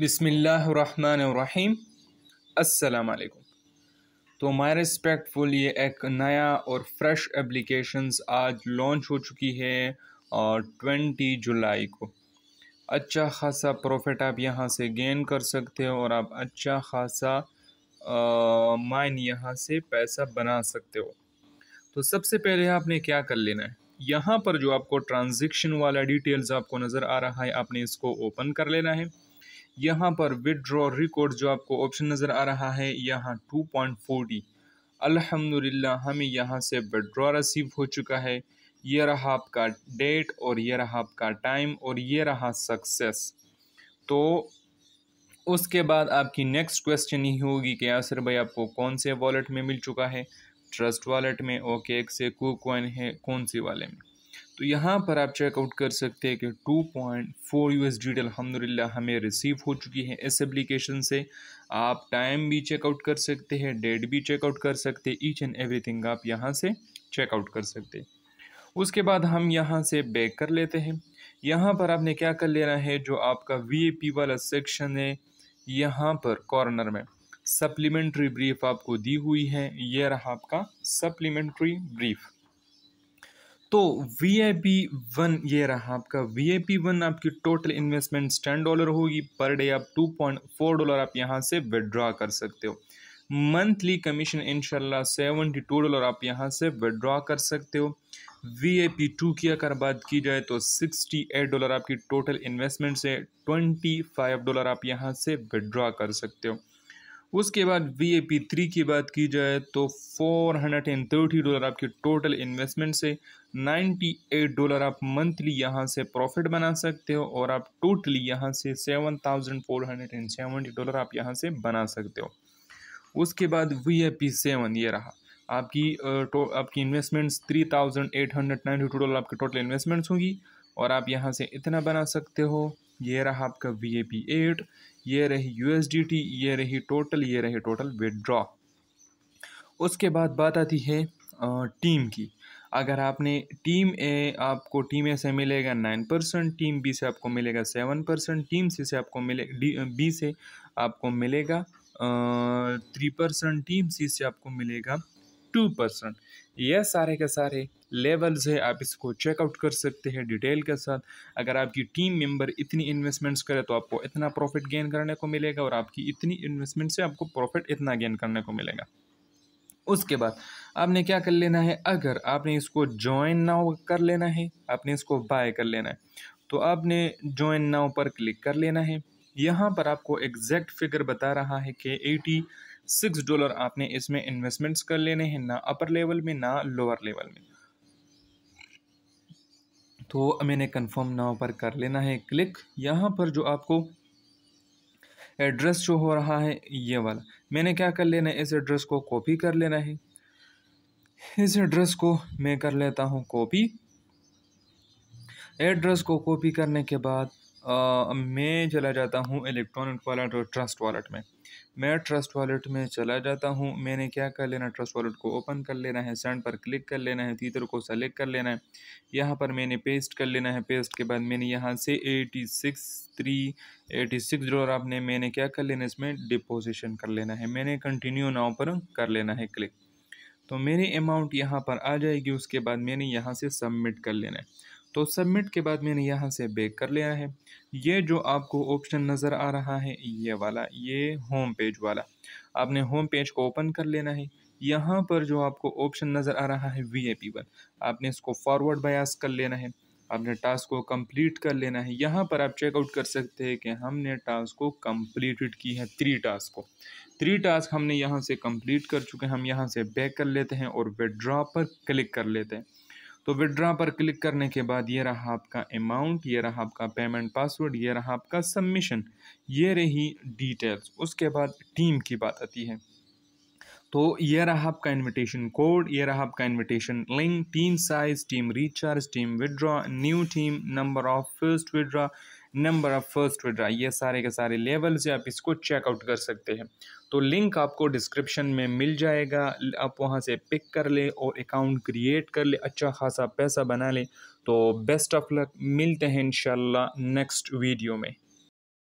बिसमीम् असलकुम तो माई रिस्पेक्टफुल ये एक नया और फ्रेश एप्लीकेशंस आज लॉन्च हो चुकी है और 20 जुलाई को अच्छा खासा प्रॉफिट आप यहाँ से गेन कर सकते हो और आप अच्छा खासा माइन यहाँ से पैसा बना सकते हो तो सबसे पहले आपने क्या कर लेना है यहाँ पर जो आपको ट्रांजेक्शन वाला डिटेल्स आपको नज़र आ रहा है आपने इसको ओपन कर लेना है यहाँ पर विड्रॉ रिकॉर्ड जो आपको ऑप्शन नज़र आ रहा है यहाँ टू पॉइंट फोर्टी अलहमदिल्ला हमें यहाँ से विड्रॉ रसीव हो चुका है ये रहा आपका डेट और ये रहा आपका टाइम और ये रहा सक्सेस तो उसके बाद आपकी नेक्स्ट क्वेश्चन ही होगी कि यासर भाई आपको कौन से वॉलेट में मिल चुका है ट्रस्ट वॉलेट में ओके एक से कू है कौन सी वाले में तो यहाँ पर आप चेकआउट कर सकते हैं कि two point four U S D D अलहमदिल्ला हमें रिसीव हो चुकी है इस एप्लीकेशन से आप टाइम भी चेकआउट कर सकते हैं डेट भी चेकआउट कर सकते हैं ईच एंड एवरीथिंग आप यहाँ से चेकआउट कर सकते हैं उसके बाद हम यहाँ से बैक कर लेते हैं यहाँ पर आपने क्या कर लेना है जो आपका वी वाला सेक्शन है यहाँ पर कॉर्नर में सप्लीमेंट्री ब्रीफ आपको दी हुई है ये रहा आपका सप्लीमेंट्री ब्रीफ तो वी आई पी वन ये रहा आपका वी आई पी वन आपकी टोटल इन्वेस्टमेंट टेन डॉलर होगी पर डे आप टू पॉइंट फोर डॉलर आप यहाँ से विड्रॉ कर सकते हो मंथली कमीशन इनशाला सेवेंटी टू डॉलर आप यहाँ से विदड्रा कर सकते हो वी आई पी टू की अगर बात की जाए तो सिक्सटी एट डॉलर आपकी टोटल इन्वेस्टमेंट से ट्वेंटी फाइव डॉलर आप यहाँ से विदड्रा कर सकते हो उसके बाद वी ए पी थ्री की बात की जाए तो four hundred and thirty dollar आपके टोटल इन्वेस्टमेंट से नाइन्टी एट डॉलर आप मंथली यहाँ से प्रॉफिट बना सकते हो और आप टोटली यहाँ से seven thousand four hundred and seventy dollar आप यहाँ से बना सकते हो उसके बाद वी ए पी सेवन ये रहा आपकी तो, आपकी investments three thousand eight hundred ninety two dollar आपकी टोटल इन्वेस्टमेंट्स होगी और आप यहाँ से इतना बना सकते हो ये रहा आपका वी ए पी एट ये रही यू एस डी टी ये रही टोटल ये रही टोटल विदड्रॉ उसके बाद बात आती है टीम की अगर आपने टीम ए आपको टीम ए से मिलेगा नाइन परसेंट टीम बी से आपको मिलेगा सेवन परसेंट टीम सी से आपको मिले बी से आपको मिलेगा थ्री परसेंट टीम सी से आपको मिलेगा टू परसेंट यह सारे के सारे लेवल्स है आप इसको चेकआउट कर सकते हैं डिटेल के साथ अगर आपकी टीम मेंबर इतनी इन्वेस्टमेंट्स करे तो आपको इतना प्रॉफिट गेन करने को मिलेगा और आपकी इतनी इन्वेस्टमेंट से आपको प्रॉफिट इतना गेन करने को मिलेगा उसके बाद आपने क्या कर लेना है अगर आपने इसको ज्वाइन नाउ कर लेना है आपने इसको बाय कर लेना है तो आपने ज्वाइन नाउ पर क्लिक कर लेना है यहाँ पर आपको एग्जैक्ट फिगर बता रहा है कि एटी सिक्स डॉलर आपने इसमें इन्वेस्टमेंट्स कर लेने हैं ना अपर लेवल में ना लोअर लेवल में तो मैंने कंफर्म नाव पर कर लेना है क्लिक यहाँ पर जो आपको एड्रेस जो हो रहा है ये वाला मैंने क्या कर लेना है इस एड्रेस को कॉपी कर लेना है इस एड्रेस को मैं कर लेता हूँ कॉपी एड्रेस को कॉपी करने के बाद आ, मैं चला जाता हूँ इलेक्ट्रॉनिक वॉलेट और ट्रस्ट वॉलेट में मैं ट्रस्ट वॉलेट में चला जाता हूँ मैंने क्या कर लेना ट्रस्ट वॉलेट को ओपन कर लेना है सेंड पर क्लिक कर लेना है तीतर को सेलेक्ट कर लेना है यहाँ पर मैंने पेस्ट कर लेना है पेस्ट के बाद मैंने यहाँ से eighty six three eighty six dollar आपने मैंने क्या कर लेना इसमें डिपोजिशन कर लेना है मैंने कंटिन्यू नाव पर कर लेना है क्लिक तो मेरी अमाउंट यहाँ पर आ जाएगी उसके बाद मैंने यहाँ से सबमिट कर लेना है तो सबमिट के बाद मैंने यहाँ से बैक कर लिया है ये जो आपको ऑप्शन नज़र आ रहा है ये वाला ये होम पेज वाला आपने होम पेज को ओपन कर लेना है यहाँ पर जो आपको ऑप्शन नज़र आ रहा है वी ए पी वन आपने इसको फॉरवर्ड बयास कर लेना है आपने टास्क को कंप्लीट कर लेना है यहाँ पर आप चेकआउट कर सकते हैं कि हमने टास्क को कंप्लीटेड की है थ्री टास्क को थ्री टास्क हमने यहाँ से कंप्लीट कर चुके हैं हम यहाँ से बैक कर लेते हैं और विड्रॉ पर क्लिक कर लेते हैं तो विड्रा पर क्लिक करने के बाद ये रहा आपका अमाउंट ये रहा आपका पेमेंट पासवर्ड ये रहा आपका सबमिशन ये रही डिटेल्स उसके बाद टीम की बात आती है तो ये रहा आपका इनविटेशन कोड ये रहा आपका invitation link team size team recharge team withdraw new team number of first withdraw number of first withdraw ये सारे के सारे लेवल्स आप इसको चेकआउट कर सकते हैं तो लिंक आपको डिस्क्रिप्शन में मिल जाएगा आप वहाँ से पिक कर ले और अकाउंट क्रिएट कर ले अच्छा खासा पैसा बना ले तो बेस्ट ऑफ लक मिलते हैं इन नेक्स्ट वीडियो में